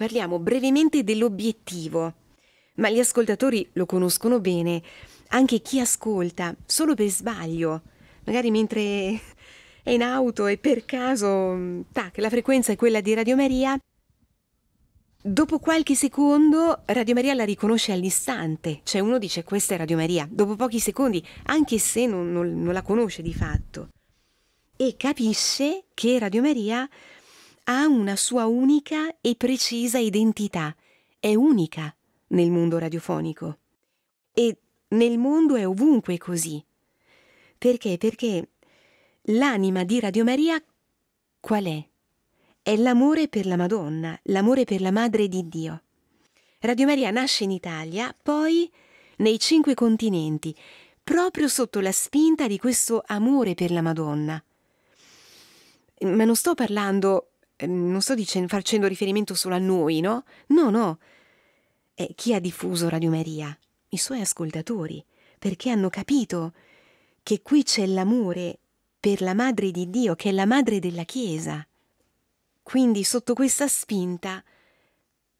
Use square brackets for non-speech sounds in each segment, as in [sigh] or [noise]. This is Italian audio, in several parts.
parliamo brevemente dell'obiettivo, ma gli ascoltatori lo conoscono bene, anche chi ascolta, solo per sbaglio, magari mentre [laughs] è in auto e per caso, mm, tac, la frequenza è quella di Radio Maria, Dopo qualche secondo Radio Maria la riconosce all'istante, cioè uno dice questa è Radio Maria, dopo pochi secondi, anche se non, non, non la conosce di fatto, e capisce che Radio Maria ha una sua unica e precisa identità, è unica nel mondo radiofonico. E nel mondo è ovunque così. Perché? Perché l'anima di Radio Maria qual è? È l'amore per la Madonna, l'amore per la Madre di Dio. Radio Maria nasce in Italia, poi nei cinque continenti, proprio sotto la spinta di questo amore per la Madonna. Ma non sto parlando Ehm, non sto dicendo, facendo riferimento solo a noi, no? No, no. E chi ha diffuso Radio Maria? I suoi ascoltatori, perché hanno capito che qui c'è l'amore per la Madre di Dio, che è la Madre della Chiesa. Quindi sotto questa spinta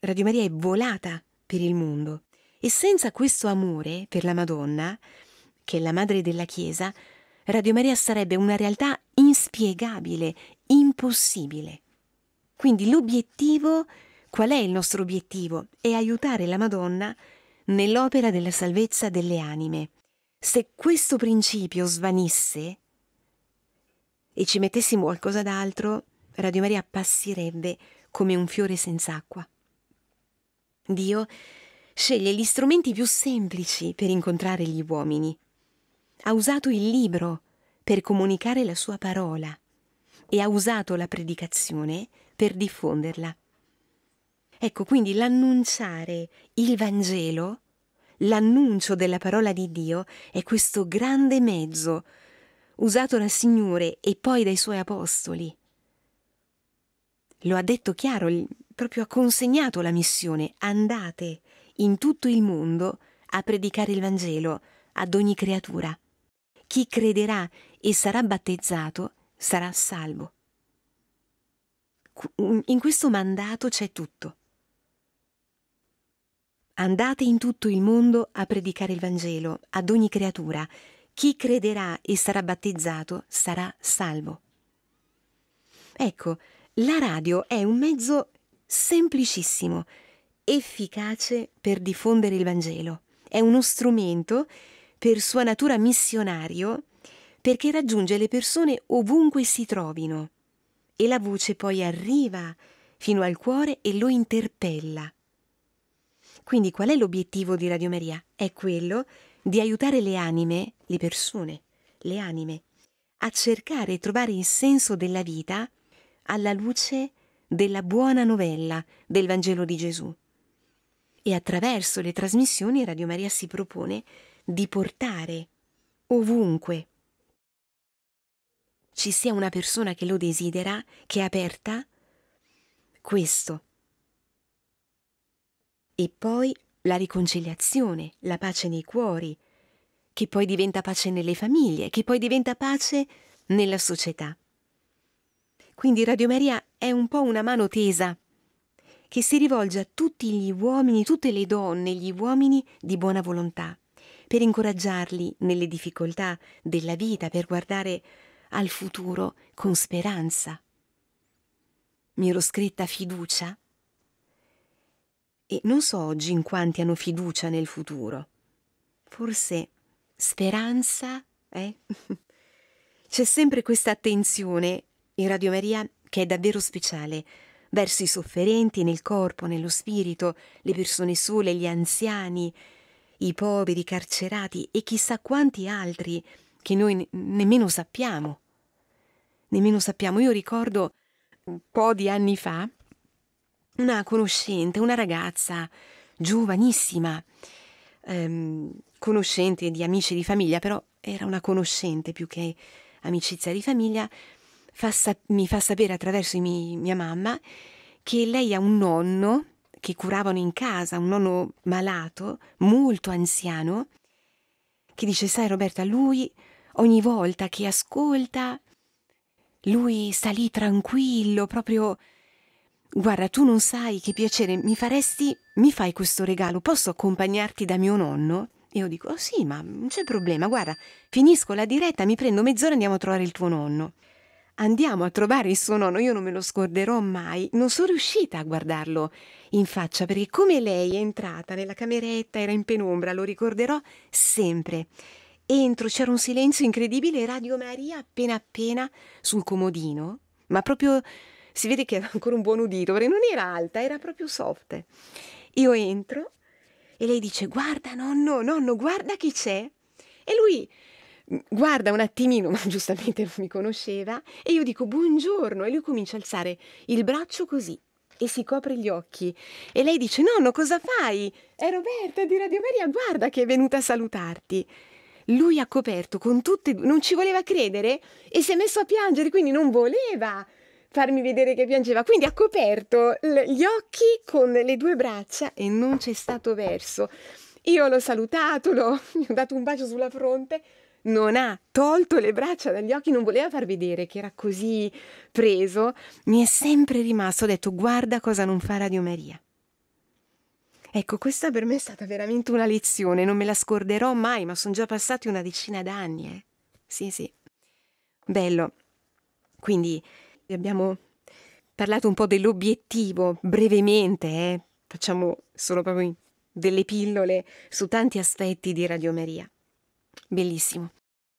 Radio Maria è volata per il mondo e senza questo amore per la Madonna, che è la Madre della Chiesa, Radio Maria sarebbe una realtà inspiegabile, impossibile. Quindi l'obiettivo, qual è il nostro obiettivo? È aiutare la Madonna nell'opera della salvezza delle anime. Se questo principio svanisse e ci mettessimo qualcosa d'altro, Radio Maria passirebbe come un fiore senza acqua. Dio sceglie gli strumenti più semplici per incontrare gli uomini. Ha usato il libro per comunicare la sua parola e ha usato la predicazione per diffonderla. Ecco, quindi l'annunciare il Vangelo, l'annuncio della parola di Dio, è questo grande mezzo usato dal Signore e poi dai suoi apostoli. Lo ha detto chiaro, proprio ha consegnato la missione, andate in tutto il mondo a predicare il Vangelo ad ogni creatura. Chi crederà e sarà battezzato sarà salvo. Mm, in questo mandato c'è tutto. Andate in tutto il mondo a predicare il Vangelo ad ogni creatura. Chi crederà e sarà battezzato sarà salvo. Ecco, la radio è un mezzo semplicissimo, efficace per diffondere il Vangelo. È uno strumento per sua natura missionario perché raggiunge le persone ovunque si trovino. E la voce poi arriva fino al cuore e lo interpella. Quindi qual è l'obiettivo di Radio Maria? È quello di aiutare le anime, le persone, le anime, a cercare e trovare il senso della vita alla luce della buona novella del Vangelo di Gesù. E attraverso le trasmissioni Radio Maria si propone di portare ovunque ci sia una persona che lo desidera, che è aperta, questo. E poi la riconciliazione, la pace nei cuori, che poi diventa pace nelle famiglie, che poi diventa pace nella società. Quindi Radio Maria è un po' una mano tesa che si rivolge a tutti gli uomini, tutte le donne, gli uomini di buona volontà, per incoraggiarli nelle difficoltà della vita, per guardare al futuro con speranza. Mi ero scritta fiducia e non so oggi in quanti hanno fiducia nel futuro. Forse speranza, eh? [laughs] C'è sempre questa attenzione in Radio Maria che è davvero speciale verso i sofferenti nel corpo, nello spirito, le persone sole, gli anziani, i poveri, i carcerati e chissà quanti altri che noi nemmeno sappiamo. Nemmeno sappiamo. Io ricordo un po' di anni fa una conoscente, una ragazza giovanissima, ehm, conoscente di amici di famiglia, però era una conoscente più che amicizia di famiglia, fa mi fa sapere attraverso mi mia mamma che lei ha un nonno che curavano in casa, un nonno malato, molto anziano, che dice, sai Roberta, lui Ogni volta che ascolta, lui sta lì tranquillo, proprio... Guarda, tu non sai che piacere mi faresti, mi fai questo regalo, posso accompagnarti da mio nonno? E io dico, oh sì, ma non c'è problema, guarda, finisco la diretta, mi prendo mezz'ora e andiamo a trovare il tuo nonno. Andiamo a trovare il suo nonno, io non me lo scorderò mai, non sono riuscita a guardarlo in faccia perché come lei è entrata nella cameretta, era in penombra, lo ricorderò sempre. Entro, c'era un silenzio incredibile e Radio Maria appena appena sul comodino, ma proprio si vede che era ancora un buon udito, perché non era alta, era proprio soft. Io entro e lei dice guarda nonno, nonno, guarda chi c'è. E lui mm, guarda un attimino, [laughs] ma giustamente non mi conosceva, e io dico buongiorno e lui comincia a alzare il braccio così e si copre gli occhi e lei dice nonno cosa fai? Eh, è Roberta di Radio Maria, guarda che è venuta a salutarti lui ha coperto con tutte, non ci voleva credere e si è messo a piangere, quindi non voleva farmi vedere che piangeva. Quindi ha coperto gli occhi con le due braccia e non c'è stato verso. Io l'ho salutato, l'ho, [laughs] gli ho dato un bacio sulla fronte. Non ha tolto le braccia dagli occhi, non voleva far vedere che era così preso. Mi è sempre rimasto, ho detto guarda cosa non farà Dio Maria. Ecco, questa per me è stata veramente una lezione, non me la scorderò mai, ma sono già passati una decina d'anni. Eh. Sì, sì. Bello. Quindi abbiamo parlato un po' dell'obiettivo brevemente, eh. facciamo solo proprio delle pillole su tanti aspetti di radiomeria. Bellissimo.